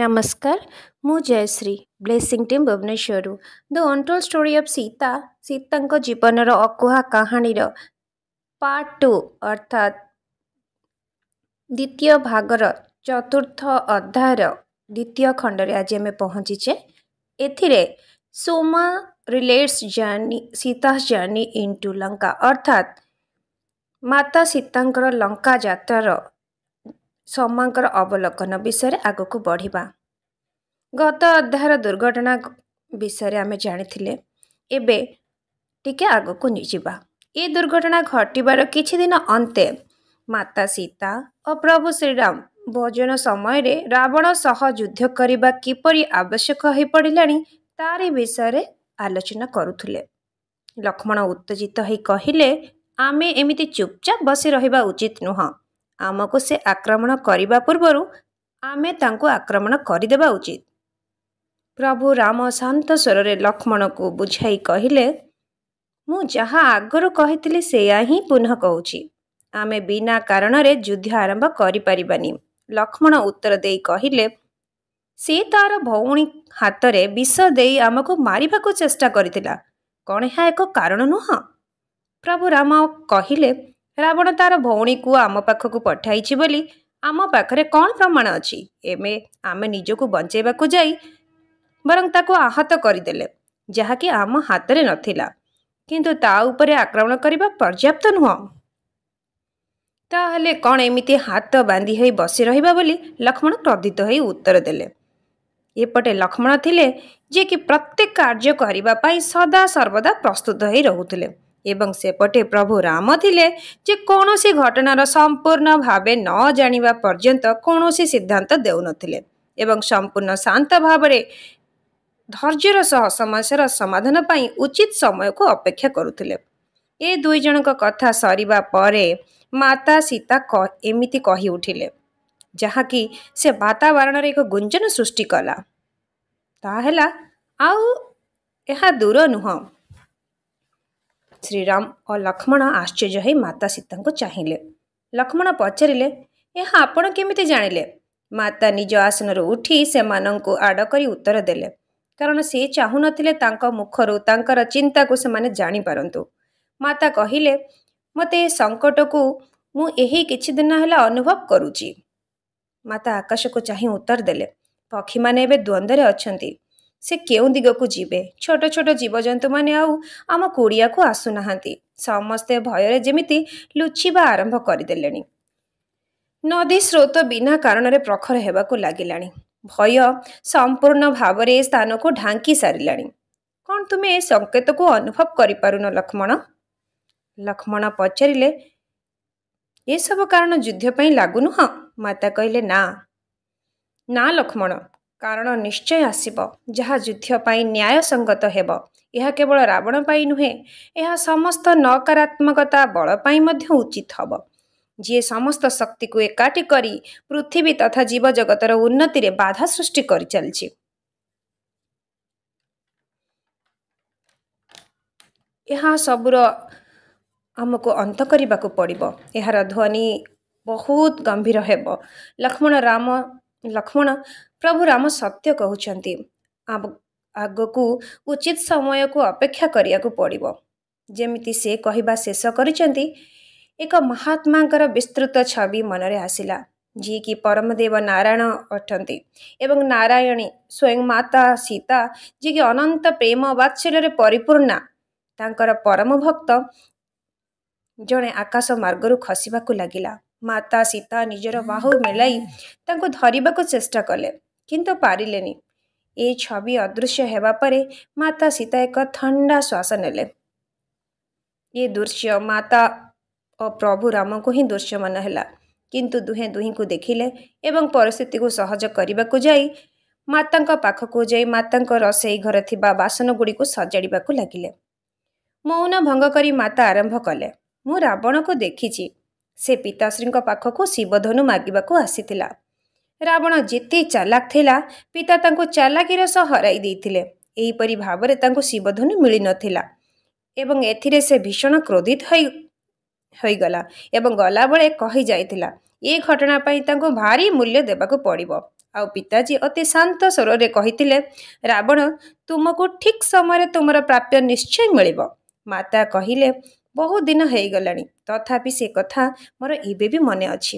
નમસ્કાર ମୁଁ Jayashree blessing team ଭୁବନେଶ୍ୱରରୁ the untold story of Sita ସୀତାଙ୍କ ଜୀବନର ଅକୁହା କାହାଣୀର ପାର୍ଟ ଟୁ ଅର୍ଥାତ୍ ଦ୍ୱିତୀୟ ଭାଗର ଚତୁର୍ଥ ଅଧ୍ୟାୟର ଦ୍ୱିତୀୟ ଖଣ୍ଡରେ ଆଜି ଆମେ ପହଞ୍ଚିଛେ ଏଥିରେ ସୋମା relates journey Sita journey into Lanka ଅର୍ଥାତ୍ ମାତା ସୀତାଙ୍କର ଲଙ୍କା ଯାତ୍ରାର ସମାଙ୍କର ଅବଲୋକନ ବିଷୟରେ ଆଗକୁ ବଢ଼ିବା ଗତ ଅଧ୍ୟାୟର ଦୁର୍ଘଟଣା ବିଷୟରେ ଆମେ ଜାଣିଥିଲେ ଏବେ ଟିକେ ଆଗକୁ ନେଇଯିବା ଏ ଦୁର୍ଘଟଣା ଘଟିବାର କିଛି ଦିନ ଅନ୍ତେ ମାତା ସୀତା ଓ ପ୍ରଭୁ ଶ୍ରୀରାମ ଭୋଜନ ସମୟରେ ରାବଣ ସହ ଯୁଦ୍ଧ କରିବା କିପରି ଆବଶ୍ୟକ ହୋଇପଡ଼ିଲାଣି ତାରି ବିଷୟରେ ଆଲୋଚନା କରୁଥିଲେ ଲକ୍ଷ୍ମଣ ଉତ୍ତେଜିତ ହୋଇ କହିଲେ ଆମେ ଏମିତି ଚୁପଚାପ ବସି ରହିବା ଉଚିତ ନୁହଁ ଆମକୁ ସେ ଆକ୍ରମଣ କରିବା ପୂର୍ବରୁ ଆମେ ତାଙ୍କୁ ଆକ୍ରମଣ କରିଦେବା ଉଚିତ ପ୍ରଭୁ ରାମ ଶାନ୍ତ ସ୍ୱରରେ ଲକ୍ଷ୍ମଣକୁ ବୁଝାଇ କହିଲେ ମୁଁ ଯାହା ଆଗରୁ କହିଥିଲି ସେୟା ହିଁ ପୁନଃ କହୁଛି ଆମେ ବିନା କାରଣରେ ଯୁଦ୍ଧ ଆରମ୍ଭ କରିପାରିବାନି ଲକ୍ଷ୍ମଣ ଉତ୍ତର ଦେଇ କହିଲେ ସେ ତାର ଭଉଣୀ ହାତରେ ବିଷ ଦେଇ ଆମକୁ ମାରିବାକୁ ଚେଷ୍ଟା କରିଥିଲା କ'ଣ ଏହା ଏକ କାରଣ ନୁହଁ ପ୍ରଭୁ ରାମ କହିଲେ ରାବଣ ତାର ଭଉଣୀକୁ ଆମ ପାଖକୁ ପଠାଇଛି ବୋଲି ଆମ ପାଖରେ କ'ଣ ପ୍ରମାଣ ଅଛି ଏବେ ଆମେ ନିଜକୁ ବଞ୍ଚାଇବାକୁ ଯାଇ ବରଂ ତାକୁ ଆହତ କରିଦେଲେ ଯାହାକି ଆମ ହାତରେ ନଥିଲା କିନ୍ତୁ ତା ଉପରେ ଆକ୍ରମଣ କରିବା ପର୍ଯ୍ୟାପ୍ତ ନୁହଁ ତାହେଲେ କ'ଣ ଏମିତି ହାତ ବାନ୍ଧି ହୋଇ ବସି ରହିବା ବୋଲି ଲକ୍ଷ୍ମଣ କ୍ରୋଧିତ ହୋଇ ଉତ୍ତର ଦେଲେ ଏପଟେ ଲକ୍ଷ୍ମଣ ଥିଲେ ଯିଏକି ପ୍ରତ୍ୟେକ କାର୍ଯ୍ୟ କରିବା ପାଇଁ ସଦା ସର୍ବଦା ପ୍ରସ୍ତୁତ ହୋଇ ରହୁଥିଲେ ଏବଂ ସେପଟେ ପ୍ରଭୁ ରାମ ଥିଲେ ଯେ କୌଣସି ଘଟଣାର ସମ୍ପୂର୍ଣ୍ଣ ଭାବେ ନ ଜାଣିବା ପର୍ଯ୍ୟନ୍ତ କୌଣସି ସିଦ୍ଧାନ୍ତ ଦେଉନଥିଲେ ଏବଂ ସମ୍ପୂର୍ଣ୍ଣ ଶାନ୍ତ ଭାବରେ ଧୈର୍ଯ୍ୟର ସହ ସମସ୍ୟାର ସମାଧାନ ପାଇଁ ଉଚିତ ସମୟକୁ ଅପେକ୍ଷା କରୁଥିଲେ ଏ ଦୁଇ ଜଣଙ୍କ କଥା ସରିବା ପରେ ମାତା ସୀତା ଏମିତି କହି ଉଠିଲେ ଯାହାକି ସେ ବାତାବରଣରେ ଏକ ଗୁଞ୍ଜନ ସୃଷ୍ଟି କଲା ତାହେଲା ଆଉ ଏହା ଦୂର ନୁହଁ ଶ୍ରୀରାମ ଓ ଲକ୍ଷ୍ମଣ ଆଶ୍ଚର୍ଯ୍ୟ ହୋଇ ମାତା ସୀତାଙ୍କୁ ଚାହିଁଲେ ଲକ୍ଷ୍ମଣ ପଚାରିଲେ ଏହା ଆପଣ କେମିତି ଜାଣିଲେ ମାତା ନିଜ ଆସନରୁ ଉଠି ସେମାନଙ୍କୁ ଆଡ଼ କରି ଉତ୍ତର ଦେଲେ କାରଣ ସେ ଚାହୁଁନଥିଲେ ତାଙ୍କ ମୁଖରୁ ତାଙ୍କର ଚିନ୍ତାକୁ ସେମାନେ ଜାଣିପାରନ୍ତୁ ମାତା କହିଲେ ମୋତେ ଏ ସଙ୍କଟକୁ ମୁଁ ଏହି କିଛି ଦିନ ହେଲା ଅନୁଭବ କରୁଛି ମାତା ଆକାଶକୁ ଚାହିଁ ଉତ୍ତର ଦେଲେ ପକ୍ଷୀମାନେ ଏବେ ଦ୍ୱନ୍ଦ୍ୱରେ ଅଛନ୍ତି ସେ କେଉଁ ଦିଗକୁ ଯିବେ ଛୋଟ ଛୋଟ ଜୀବଜନ୍ତୁମାନେ ଆଉ ଆମ କୁଡ଼ିଆକୁ ଆସୁନାହାନ୍ତି ସମସ୍ତେ ଭୟରେ ଯେମିତି ଲୁଚିବା ଆରମ୍ଭ କରିଦେଲେଣି ନଦୀ ସ୍ରୋତ ବିନା କାରଣରେ ପ୍ରଖର ହେବାକୁ ଲାଗିଲାଣି ଭୟ ସମ୍ପୂର୍ଣ୍ଣ ଭାବରେ ଏ ସ୍ଥାନକୁ ଢାଙ୍କି ସାରିଲାଣି କ'ଣ ତୁମେ ଏ ସଙ୍କେତକୁ ଅନୁଭବ କରିପାରୁନ ଲକ୍ଷ୍ମଣ ଲକ୍ଷ୍ମଣ ପଚାରିଲେ ଏସବୁ କାରଣ ଯୁଦ୍ଧ ପାଇଁ ଲାଗୁ ନୁହଁ ମାତା କହିଲେ ନା ନା ଲକ୍ଷ୍ମଣ କାରଣ ନିଶ୍ଚୟ ଆସିବ ଯାହା ଯୁଦ୍ଧ ପାଇଁ ନ୍ୟାୟସଙ୍ଗତ ହେବ ଏହା କେବଳ ରାବଣ ପାଇଁ ନୁହେଁ ଏହା ସମସ୍ତ ନକାରାତ୍ମକତା ବଳ ପାଇଁ ମଧ୍ୟ ଉଚିତ ହେବ ଯିଏ ସମସ୍ତ ଶକ୍ତିକୁ ଏକାଠି କରି ପୃଥିବୀ ତଥା ଜୀବଜଗତର ଉନ୍ନତିରେ ବାଧା ସୃଷ୍ଟି କରିଚାଲିଛି ଏହା ସବୁର ଆମକୁ ଅନ୍ତ କରିବାକୁ ପଡ଼ିବ ଏହାର ଧ୍ୱନି ବହୁତ ଗମ୍ଭୀର ହେବ ଲକ୍ଷ୍ମଣ ରାମ ଲକ୍ଷ୍ମଣ ପ୍ରଭୁ ରାମ ସତ୍ୟ କହୁଛନ୍ତି ଆଗକୁ ଉଚିତ ସମୟକୁ ଅପେକ୍ଷା କରିବାକୁ ପଡ଼ିବ ଯେମିତି ସେ କହିବା ଶେଷ କରିଛନ୍ତି ଏକ ମହାତ୍ମାଙ୍କର ବିସ୍ତୃତ ଛବି ମନରେ ଆସିଲା ଯିଏକି ପରମଦେବ ନାରାୟଣ ଅଟନ୍ତି ଏବଂ ନାରାୟଣୀ ସ୍ୱୟଂ ମାତା ସୀତା ଯିଏକି ଅନନ୍ତ ପ୍ରେମ ବାତ୍ସଲ୍ୟରେ ପରିପୂର୍ଣ୍ଣା ତାଙ୍କର ପରମ ଭକ୍ତ ଜଣେ ଆକାଶ ମାର୍ଗରୁ ଖସିବାକୁ ଲାଗିଲା माता सीता निजर माहौ मिल धरेवाक चेष्टा कले कति पारिले ए छवि अदृश्य हावापरे माता सीता एक था श्वास नेले दृश्य माता प्रभु रि दृश्यमान होला कि को देखिले एवं परिस्थिति को सहज पाख को गर् पाखकुतासै घर ठाउँ बासनगुडि सजाडि लाग मौन करी माता आरंभ कले मु रावण को देखिन्छ ସେ ପିତାଶ୍ରୀଙ୍କ ପାଖକୁ ଶିବଧନୁ ମାଗିବାକୁ ଆସିଥିଲା ରାବଣ ଯେତେ ଚାଲାକ ଥିଲା ପିତା ତାଙ୍କୁ ଚାଲାକିର ସହ ହରାଇ ଦେଇଥିଲେ ଏହିପରି ଭାବରେ ତାଙ୍କୁ ଶିବଧନୁ ମିଳିନଥିଲା ଏବଂ ଏଥିରେ ସେ ଭୀଷଣ କ୍ରୋଧିତ ହୋଇ ହୋଇଗଲା ଏବଂ ଗଲାବେଳେ କହି ଯାଇଥିଲା ଏ ଘଟଣା ପାଇଁ ତାଙ୍କୁ ଭାରି ମୂଲ୍ୟ ଦେବାକୁ ପଡ଼ିବ ଆଉ ପିତାଜୀ ଅତି ଶାନ୍ତ ସ୍ୱରରେ କହିଥିଲେ ରାବଣ ତୁମକୁ ଠିକ୍ ସମୟରେ ତୁମର ପ୍ରାପ୍ୟ ନିଶ୍ଚୟ ମିଳିବ ମାତା କହିଲେ ବହୁତ ଦିନ ହେଇଗଲାଣି ତଥାପି ସେ କଥା ମୋର ଏବେ ବି ମନେ ଅଛି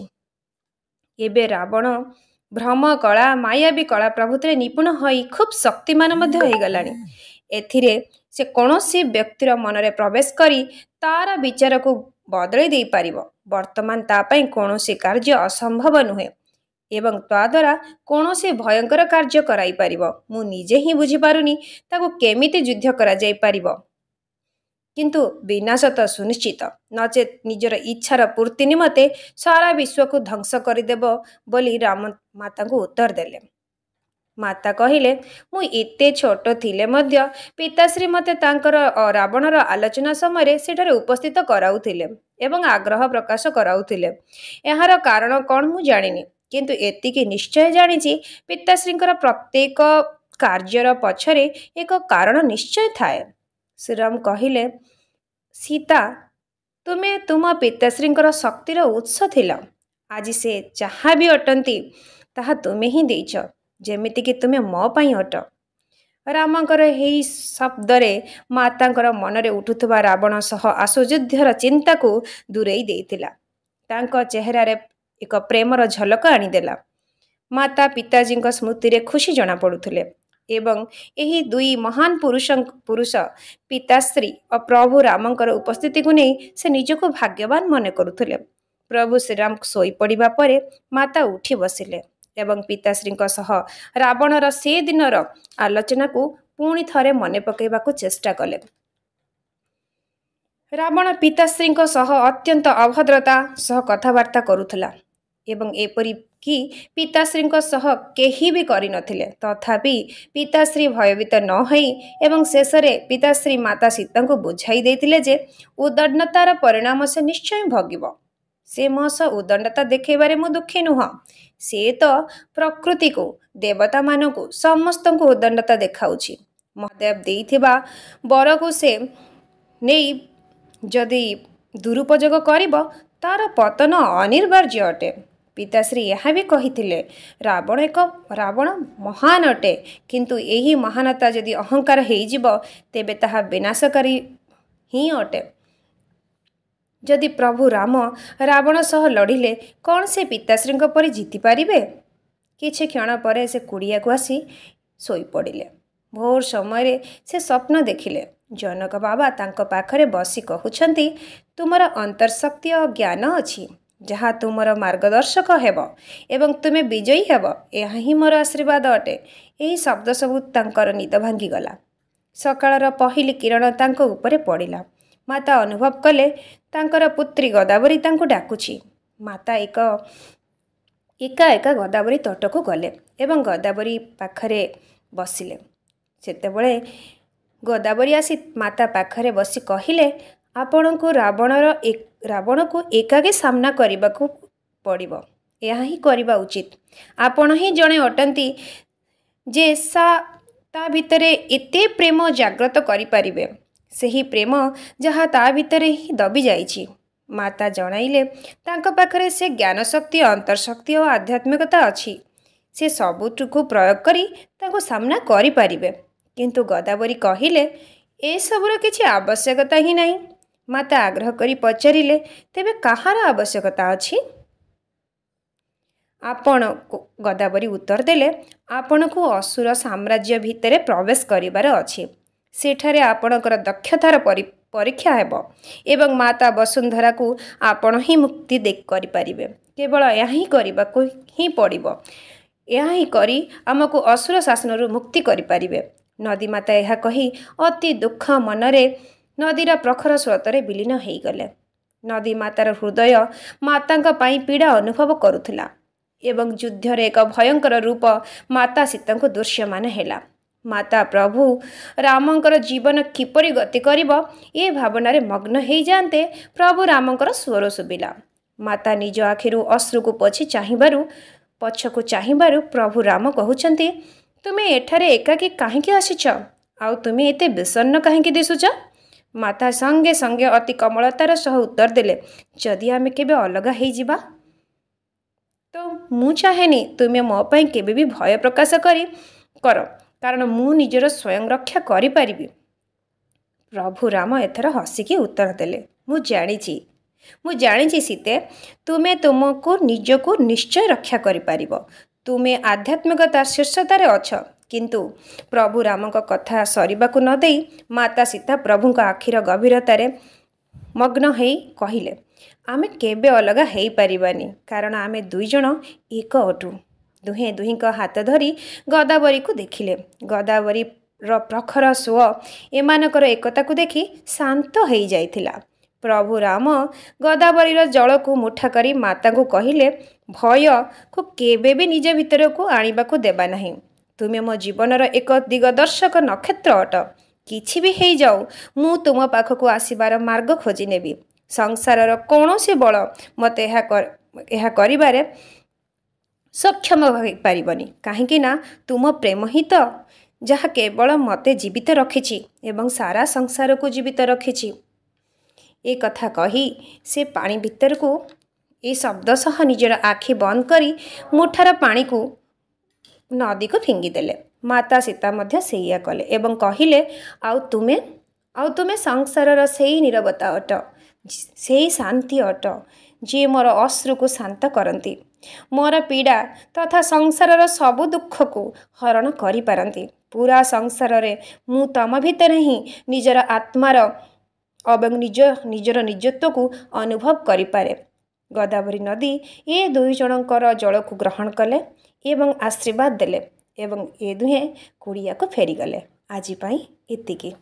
ଏବେ ରାବଣ ଭ୍ରମ କଳା ମାୟାବୀ କଳା ପ୍ରଭୃତିରେ ନିପୁଣ ହୋଇ ଖୁବ୍ ଶକ୍ତିମାନ ମଧ୍ୟ ହୋଇଗଲାଣି ଏଥିରେ ସେ କୌଣସି ବ୍ୟକ୍ତିର ମନରେ ପ୍ରବେଶ କରି ତାର ବିଚାରକୁ ବଦଳେଇ ଦେଇପାରିବ ବର୍ତ୍ତମାନ ତା ପାଇଁ କୌଣସି କାର୍ଯ୍ୟ ଅସମ୍ଭବ ନୁହେଁ ଏବଂ ତା ତାଦ୍ୱାରା କୌଣସି ଭୟଙ୍କର କାର୍ଯ୍ୟ କରାଇପାରିବ ମୁଁ ନିଜେ ହିଁ ବୁଝିପାରୁନି ତାକୁ କେମିତି ଯୁଦ୍ଧ କରାଯାଇପାରିବ କିନ୍ତୁ ବିନାଶ ତ ସୁନିଶ୍ଚିତ ନଚେତ୍ ନିଜର ଇଚ୍ଛାର ପୂର୍ତ୍ତି ନିମନ୍ତେ ସାରା ବିଶ୍ୱକୁ ଧ୍ୱଂସ କରିଦେବ ବୋଲି ରାମ ମାତାଙ୍କୁ ଉତ୍ତର ଦେଲେ ମାତା କହିଲେ ମୁଁ ଏତେ ଛୋଟ ଥିଲେ ମଧ୍ୟ ପିତାଶ୍ରୀ ମୋତେ ତାଙ୍କର ରାବଣର ଆଲୋଚନା ସମୟରେ ସେଠାରେ ଉପସ୍ଥିତ କରାଉଥିଲେ ଏବଂ ଆଗ୍ରହ ପ୍ରକାଶ କରାଉଥିଲେ ଏହାର କାରଣ କ'ଣ ମୁଁ ଜାଣିନି କିନ୍ତୁ ଏତିକି ନିଶ୍ଚୟ ଜାଣିଛି ପିତାଶ୍ରୀଙ୍କର ପ୍ରତ୍ୟେକ କାର୍ଯ୍ୟର ପଛରେ ଏକ କାରଣ ନିଶ୍ଚୟ ଥାଏ ଶ୍ରୀରାମ କହିଲେ ସୀତା ତୁମେ ତୁମ ପିତାଶ୍ରୀଙ୍କର ଶକ୍ତିର ଉତ୍ସ ଥିଲ ଆଜି ସେ ଯାହା ବି ଅଟନ୍ତି ତାହା ତୁମେ ହିଁ ଦେଇଛ ଯେମିତିକି ତୁମେ ମୋ ପାଇଁ ଅଟ ରାମଙ୍କର ଏହି ଶବ୍ଦରେ ମାତାଙ୍କର ମନରେ ଉଠୁଥିବା ରାବଣ ସହ ଆସୁଯୁଦ୍ଧର ଚିନ୍ତାକୁ ଦୂରେଇ ଦେଇଥିଲା ତାଙ୍କ ଚେହେରାରେ ଏକ ପ୍ରେମର ଝଲକ ଆଣିଦେଲା ମାତା ପିତାଜୀଙ୍କ ସ୍ମୃତିରେ ଖୁସି ଜଣାପଡ଼ୁଥିଲେ ଏବଂ ଏହି ଦୁଇ ମହାନ ପୁରୁଷ ପୁରୁଷ ପିତାଶ୍ରୀ ଓ ପ୍ରଭୁ ରାମଙ୍କର ଉପସ୍ଥିତିକୁ ନେଇ ସେ ନିଜକୁ ଭାଗ୍ୟବାନ ମନେ କରୁଥିଲେ ପ୍ରଭୁ ଶ୍ରୀରାମ ଶୋଇପଡ଼ିବା ପରେ ମାତା ଉଠି ବସିଲେ ଏବଂ ପିତାଶ୍ରୀଙ୍କ ସହ ରାବଣର ସେ ଦିନର ଆଲୋଚନାକୁ ପୁଣି ଥରେ ମନେ ପକାଇବାକୁ ଚେଷ୍ଟା କଲେ ରାବଣ ପିତାଶ୍ରୀଙ୍କ ସହ ଅତ୍ୟନ୍ତ ଅଭଦ୍ରତା ସହ କଥାବାର୍ତ୍ତା କରୁଥିଲା ଏବଂ ଏପରି पिताश्री सह केही गरिन ति पिताश्री भयभीत नहै एवं शेषर पिताश्री माता सीता जे उदण्डतार परिणाम निश्चय भग्य से मस उदण्डता देखैबारे म दुःखी नुह तो प्रकृति को देवता को समस्त उदण्डता देखाउँछ तार पतन गर अटे ପିତାଶ୍ରୀ ଏହା ବି କହିଥିଲେ ରାବଣ ଏକ ରାବଣ ମହାନ ଅଟେ କିନ୍ତୁ ଏହି ମହାନତା ଯଦି ଅହଙ୍କାର ହୋଇଯିବ ତେବେ ତାହା ବିନାଶକାରୀ ହିଁ ଅଟେ ଯଦି ପ୍ରଭୁ ରାମ ରାବଣ ସହ ଲଢ଼ିଲେ କ'ଣ ସେ ପିତାଶ୍ରୀଙ୍କ ପରି ଜିତିପାରିବେ କିଛି କ୍ଷଣ ପରେ ସେ କୁଡ଼ିଆକୁ ଆସି ଶୋଇପଡ଼ିଲେ ଭୋର ସମୟରେ ସେ ସ୍ୱପ୍ନ ଦେଖିଲେ ଜନକ ବାବା ତାଙ୍କ ପାଖରେ ବସି କହୁଛନ୍ତି ତୁମର ଅନ୍ତର୍ଶକ୍ତି ଓ ଜ୍ଞାନ ଅଛି ଯାହା ତୁମର ମାର୍ଗଦର୍ଶକ ହେବ ଏବଂ ତୁମେ ବିଜୟୀ ହେବ ଏହା ହିଁ ମୋର ଆଶୀର୍ବାଦ ଅଟେ ଏହି ଶବ୍ଦ ସବୁ ତାଙ୍କର ନିଦ ଭାଙ୍ଗିଗଲା ସକାଳର ପହିଲି କିରଣ ତାଙ୍କ ଉପରେ ପଡ଼ିଲା ମାତା ଅନୁଭବ କଲେ ତାଙ୍କର ପୁତ୍ରୀ ଗଦାବରୀ ତାଙ୍କୁ ଡାକୁଛି ମାତା ଏକ ଏକା ଏକା ଗଦାବରୀ ତଟକୁ ଗଲେ ଏବଂ ଗଦାବରୀ ପାଖରେ ବସିଲେ ସେତେବେଳେ ଗଦାବରୀ ଆସି ମାତା ପାଖରେ ବସି କହିଲେ ଆପଣଙ୍କୁ ରାବଣର ଏକ ରାବଣକୁ ଏକାକେ ସାମ୍ନା କରିବାକୁ ପଡ଼ିବ ଏହା ହିଁ କରିବା ଉଚିତ ଆପଣ ହିଁ ଜଣେ ଅଟନ୍ତି ଯେ ସା ତା ଭିତରେ ଏତେ ପ୍ରେମ ଜାଗ୍ରତ କରିପାରିବେ ସେହି ପ୍ରେମ ଯାହା ତା ଭିତରେ ହିଁ ଦବି ଯାଇଛି ମାତା ଜଣାଇଲେ ତାଙ୍କ ପାଖରେ ସେ ଜ୍ଞାନଶକ୍ତି ଅନ୍ତର୍ଶକ୍ତି ଓ ଆଧ୍ୟାତ୍ମିକତା ଅଛି ସେ ସବୁଠୁକୁ ପ୍ରୟୋଗ କରି ତାଙ୍କୁ ସାମ୍ନା କରିପାରିବେ କିନ୍ତୁ ଗୋଦାବରୀ କହିଲେ ଏସବୁର କିଛି ଆବଶ୍ୟକତା ହିଁ ନାହିଁ ମାତା ଆଗ୍ରହ କରି ପଚାରିଲେ ତେବେ କାହାର ଆବଶ୍ୟକତା ଅଛି ଆପଣ ଗଦାବରୀ ଉତ୍ତର ଦେଲେ ଆପଣଙ୍କୁ ଅସୁର ସାମ୍ରାଜ୍ୟ ଭିତରେ ପ୍ରବେଶ କରିବାର ଅଛି ସେଠାରେ ଆପଣଙ୍କର ଦକ୍ଷତାର ପରୀକ୍ଷା ହେବ ଏବଂ ମାତା ବସୁନ୍ଧରାକୁ ଆପଣ ହିଁ ମୁକ୍ତି ଦେଇ କରିପାରିବେ କେବଳ ଏହା ହିଁ କରିବାକୁ ହିଁ ପଡ଼ିବ ଏହା ହିଁ କରି ଆମକୁ ଅସୁର ଶାସନରୁ ମୁକ୍ତି କରିପାରିବେ ନଦୀମାତା ଏହା କହି ଅତି ଦୁଃଖ ମନରେ ନଦୀର ପ୍ରଖର ସ୍ରୋତରେ ବିଲୀନ ହୋଇଗଲେ ନଦୀ ମାତାର ହୃଦୟ ମାତାଙ୍କ ପାଇଁ ପୀଡ଼ା ଅନୁଭବ କରୁଥିଲା ଏବଂ ଯୁଦ୍ଧରେ ଏକ ଭୟଙ୍କର ରୂପ ମାତା ସୀତାଙ୍କୁ ଦୃଶ୍ୟମାନ ହେଲା ମାତା ପ୍ରଭୁ ରାମଙ୍କର ଜୀବନ କିପରି ଗତି କରିବ ଏ ଭାବନାରେ ମଗ୍ନ ହୋଇଯାଆନ୍ତେ ପ୍ରଭୁ ରାମଙ୍କର ସ୍ୱର ଶୁଭିଲା ମାତା ନିଜ ଆଖିରୁ ଅଶ୍ରୁକୁ ପଛି ଚାହିଁବାରୁ ପଛକୁ ଚାହିଁବାରୁ ପ୍ରଭୁ ରାମ କହୁଛନ୍ତି ତୁମେ ଏଠାରେ ଏକାକୀ କାହିଁକି ଆସିଛ ଆଉ ତୁମେ ଏତେ ବିଷନ୍ନ କାହିଁକି ଦିଶୁଛ माता संगे संगे अति कमलतार सह उत्तर देले जदि अलग दले जिआ म चाहे नि ति भय प्रकाश कर कारण मु निज स्वयं रक्षा गरिपारि प्रभु राम एथर हसिक उत्तर देले म जा म जा सीते तुमे त निजको निश्चय रक्षा गरिपार तुमे आध्यात्मिकता शीर्षतै अछ କିନ୍ତୁ ପ୍ରଭୁ ରାମଙ୍କ କଥା ସରିବାକୁ ନ ଦେଇ ମାତା ସୀତା ପ୍ରଭୁଙ୍କ ଆଖିର ଗଭୀରତାରେ ମଗ୍ନ ହେଇ କହିଲେ ଆମେ କେବେ ଅଲଗା ହେଇପାରିବାନି କାରଣ ଆମେ ଦୁଇଜଣ ଏକ ଅଟୁ ଦୁହେଁ ଦୁହିଁଙ୍କ ହାତ ଧରି ଗଦାବରୀକୁ ଦେଖିଲେ ଗଦାବରୀର ପ୍ରଖର ସୁଅ ଏମାନଙ୍କର ଏକତାକୁ ଦେଖି ଶାନ୍ତ ହେଇଯାଇଥିଲା ପ୍ରଭୁ ରାମ ଗଦାବରୀର ଜଳକୁ ମୁଠା କରି ମାତାଙ୍କୁ କହିଲେ ଭୟକୁ କେବେ ବି ନିଜ ଭିତରକୁ ଆଣିବାକୁ ଦେବା ନାହିଁ ତୁମେ ମୋ ଜୀବନର ଏକ ଦିଗଦର୍ଶକ ନକ୍ଷତ୍ର ଅଟ କିଛି ବି ହେଇଯାଉ ମୁଁ ତୁମ ପାଖକୁ ଆସିବାର ମାର୍ଗ ଖୋଜି ନେବି ସଂସାରର କୌଣସି ବଳ ମୋତେ ଏହା ଏହା କରିବାରେ ସକ୍ଷମ ହୋଇପାରିବନି କାହିଁକି ନା ତୁମ ପ୍ରେମ ହିଁ ତ ଯାହା କେବଳ ମୋତେ ଜୀବିତ ରଖିଛି ଏବଂ ସାରା ସଂସାରକୁ ଜୀବିତ ରଖିଛି ଏ କଥା କହି ସେ ପାଣି ଭିତରକୁ ଏ ଶବ୍ଦ ସହ ନିଜର ଆଖି ବନ୍ଦ କରି ମୁଠାର ପାଣିକୁ ନଦୀକୁ ଫିଙ୍ଗିଦେଲେ ମାତା ସୀତା ମଧ୍ୟ ସେଇଆ କଲେ ଏବଂ କହିଲେ ଆଉ ତୁମେ ଆଉ ତୁମେ ସଂସାରର ସେଇ ନିରବତା ଅଟ ସେଇ ଶାନ୍ତି ଅଟ ଯିଏ ମୋର ଅଶ୍ରୁକୁ ଶାନ୍ତ କରନ୍ତି ମୋର ପୀଡ଼ା ତଥା ସଂସାରର ସବୁ ଦୁଃଖକୁ ହରଣ କରିପାରନ୍ତି ପୁରା ସଂସାରରେ ମୁଁ ତମ ଭିତରେ ହିଁ ନିଜର ଆତ୍ମାର ଏବଂ ନିଜ ନିଜର ନିଜତ୍ୱକୁ ଅନୁଭବ କରିପାରେ ଗୋଦାବରୀ ନଦୀ ଏ ଦୁଇ ଜଣଙ୍କର ଜଳକୁ ଗ୍ରହଣ କଲେ ଏବଂ ଆଶୀର୍ବାଦ ଦେଲେ ଏବଂ ଏ ଦୁହେଁ କୁଡ଼ିଆକୁ ଫେରିଗଲେ ଆଜି ପାଇଁ ଏତିକି